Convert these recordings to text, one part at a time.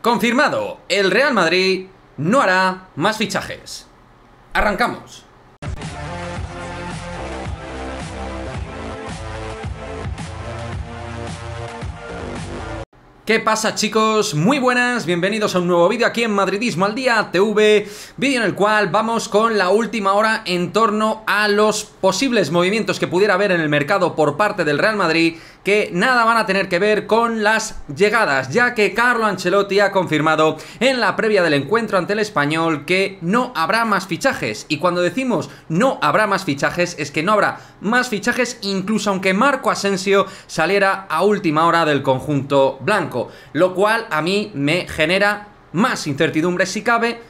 Confirmado, el Real Madrid no hará más fichajes. Arrancamos. ¿Qué pasa chicos? Muy buenas, bienvenidos a un nuevo vídeo aquí en Madridismo al Día TV Vídeo en el cual vamos con la última hora en torno a los posibles movimientos que pudiera haber en el mercado por parte del Real Madrid que nada van a tener que ver con las llegadas, ya que Carlo Ancelotti ha confirmado en la previa del encuentro ante el español que no habrá más fichajes. Y cuando decimos no habrá más fichajes, es que no habrá más fichajes, incluso aunque Marco Asensio saliera a última hora del conjunto blanco, lo cual a mí me genera más incertidumbre si cabe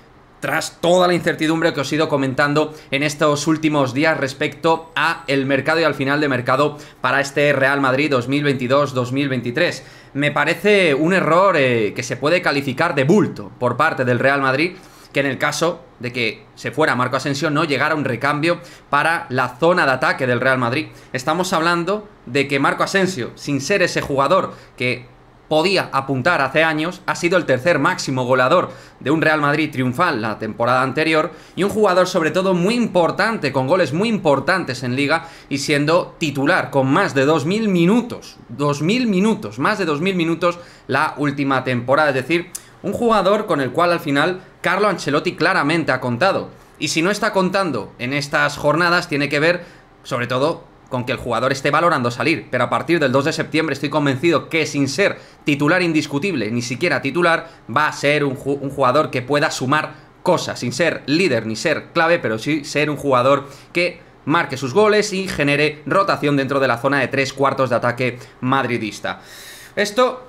tras toda la incertidumbre que os he ido comentando en estos últimos días respecto a el mercado y al final de mercado para este Real Madrid 2022-2023. Me parece un error eh, que se puede calificar de bulto por parte del Real Madrid, que en el caso de que se fuera Marco Asensio no llegara un recambio para la zona de ataque del Real Madrid. Estamos hablando de que Marco Asensio, sin ser ese jugador que podía apuntar hace años, ha sido el tercer máximo goleador de un Real Madrid triunfal la temporada anterior y un jugador sobre todo muy importante, con goles muy importantes en liga y siendo titular con más de 2.000 minutos, 2.000 minutos, más de 2.000 minutos la última temporada, es decir, un jugador con el cual al final Carlo Ancelotti claramente ha contado. Y si no está contando en estas jornadas, tiene que ver sobre todo con que el jugador esté valorando salir, pero a partir del 2 de septiembre estoy convencido que sin ser titular indiscutible, ni siquiera titular, va a ser un, jugador que pueda sumar cosas, sin ser líder ni ser clave, pero sí ser un jugador que marque sus goles y genere rotación dentro de la zona de tres cuartos de ataque madridista. Esto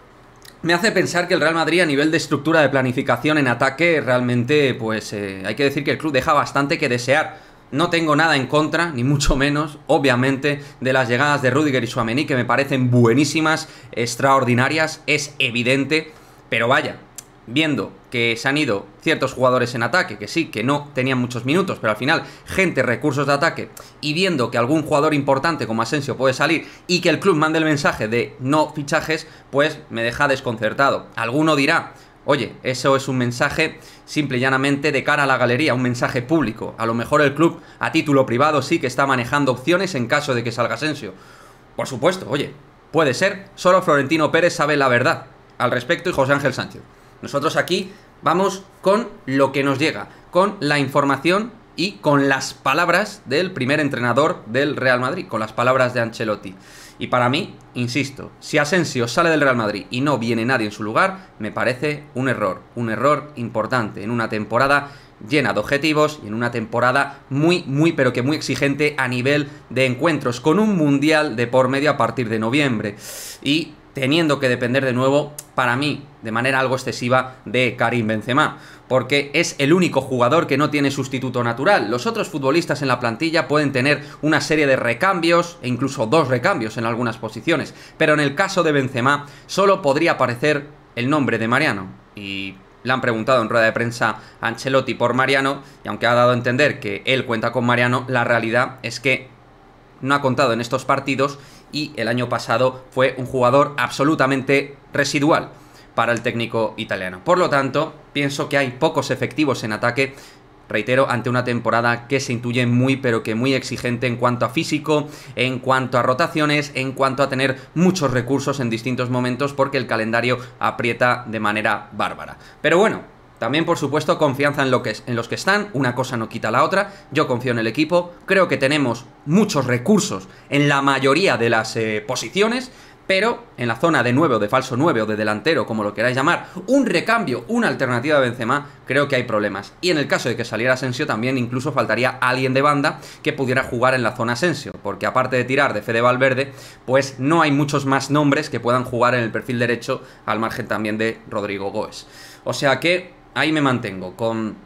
me hace pensar que el Real Madrid a nivel de estructura de planificación en ataque realmente, pues eh, hay que decir que el club deja bastante que desear. No tengo nada en contra, ni mucho menos, obviamente, de las llegadas de Rudiger y Suamení, que me parecen buenísimas, extraordinarias, es evidente. Pero vaya, viendo que se han ido ciertos jugadores en ataque, que sí, que no tenían muchos minutos, pero al final gente, recursos de ataque, y viendo que algún jugador importante como Asensio puede salir y que el club mande el mensaje de no fichajes, pues me deja desconcertado. Alguno dirá, Oye, eso es un mensaje simple y llanamente de cara a la galería, un mensaje público. A lo mejor el club a título privado sí que está manejando opciones en caso de que salga Asensio. Por supuesto, oye, puede ser, solo Florentino Pérez sabe la verdad al respecto y José Ángel Sánchez. Nosotros aquí vamos con lo que nos llega, con la información y con las palabras del primer entrenador del Real Madrid, con las palabras de Ancelotti. Y para mí, insisto, si Asensio sale del Real Madrid y no viene nadie en su lugar, me parece un error, un error importante en una temporada llena de objetivos y en una temporada muy, muy, pero que muy exigente a nivel de encuentros, con un mundial de por medio a partir de noviembre. Y teniendo que depender de nuevo, para mí, de manera algo excesiva, de Karim Benzema, porque es el único jugador que no tiene sustituto natural. Los otros futbolistas en la plantilla pueden tener una serie de recambios, e incluso dos recambios en algunas posiciones, pero en el caso de Benzema solo podría aparecer el nombre de Mariano, y le han preguntado en rueda de prensa a Ancelotti por Mariano, y aunque ha dado a entender que él cuenta con Mariano, la realidad es que no ha contado en estos partidos y el año pasado fue un jugador absolutamente residual para el técnico italiano. Por lo tanto, pienso que hay pocos efectivos en ataque reitero, ante una temporada que se intuye muy pero que muy exigente en cuanto a físico, en cuanto a rotaciones, en cuanto a tener muchos recursos en distintos momentos porque el calendario aprieta de manera bárbara. Pero bueno, también, por supuesto, confianza en, lo que, en los que están, una cosa no quita la otra, yo confío en el equipo, creo que tenemos muchos recursos en la mayoría de las eh, posiciones, pero en la zona de 9 o de falso 9 o de delantero, como lo queráis llamar, un recambio, una alternativa de Benzema, creo que hay problemas. Y en el caso de que saliera Asensio también incluso faltaría alguien de banda que pudiera jugar en la zona Asensio, porque aparte de tirar de Fede Valverde, pues no hay muchos más nombres que puedan jugar en el perfil derecho al margen también de Rodrigo Goes. O sea que ahí me mantengo, con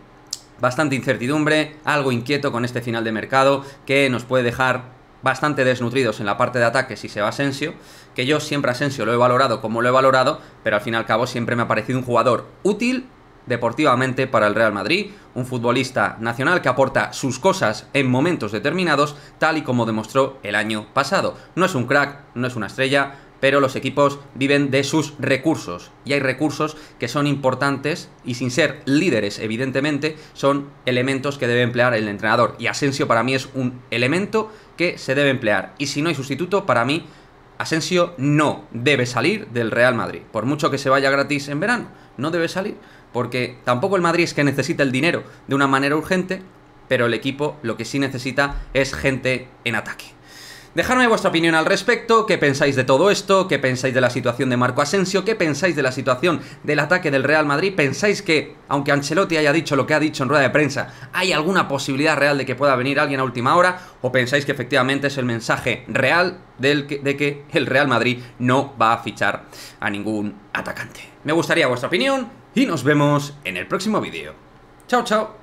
bastante incertidumbre, algo inquieto con este final de mercado que nos puede dejar bastante desnutridos en la parte de ataque si se va Asensio, que yo siempre Asensio lo he valorado como lo he valorado, pero al fin y al cabo siempre me ha parecido un jugador útil deportivamente para el Real Madrid, un futbolista nacional que aporta sus cosas en momentos determinados, tal y como demostró el año pasado. No es un crack, no es una estrella, pero los equipos viven de sus recursos y hay recursos que son importantes y sin ser líderes, evidentemente, son elementos que debe emplear el entrenador. Y Asensio para mí es un elemento que se debe emplear. Y si no hay sustituto, para mí Asensio no debe salir del Real Madrid. Por mucho que se vaya gratis en verano, no debe salir. Porque tampoco el Madrid es que necesita el dinero de una manera urgente, pero el equipo lo que sí necesita es gente en ataque. Dejadme vuestra opinión al respecto, qué pensáis de todo esto, qué pensáis de la situación de Marco Asensio, qué pensáis de la situación del ataque del Real Madrid, pensáis que, aunque Ancelotti haya dicho lo que ha dicho en rueda de prensa, hay alguna posibilidad real de que pueda venir alguien a última hora, o pensáis que efectivamente es el mensaje real del de que el Real Madrid no va a fichar a ningún atacante. Me gustaría vuestra opinión y nos vemos en el próximo vídeo. Chao, chao.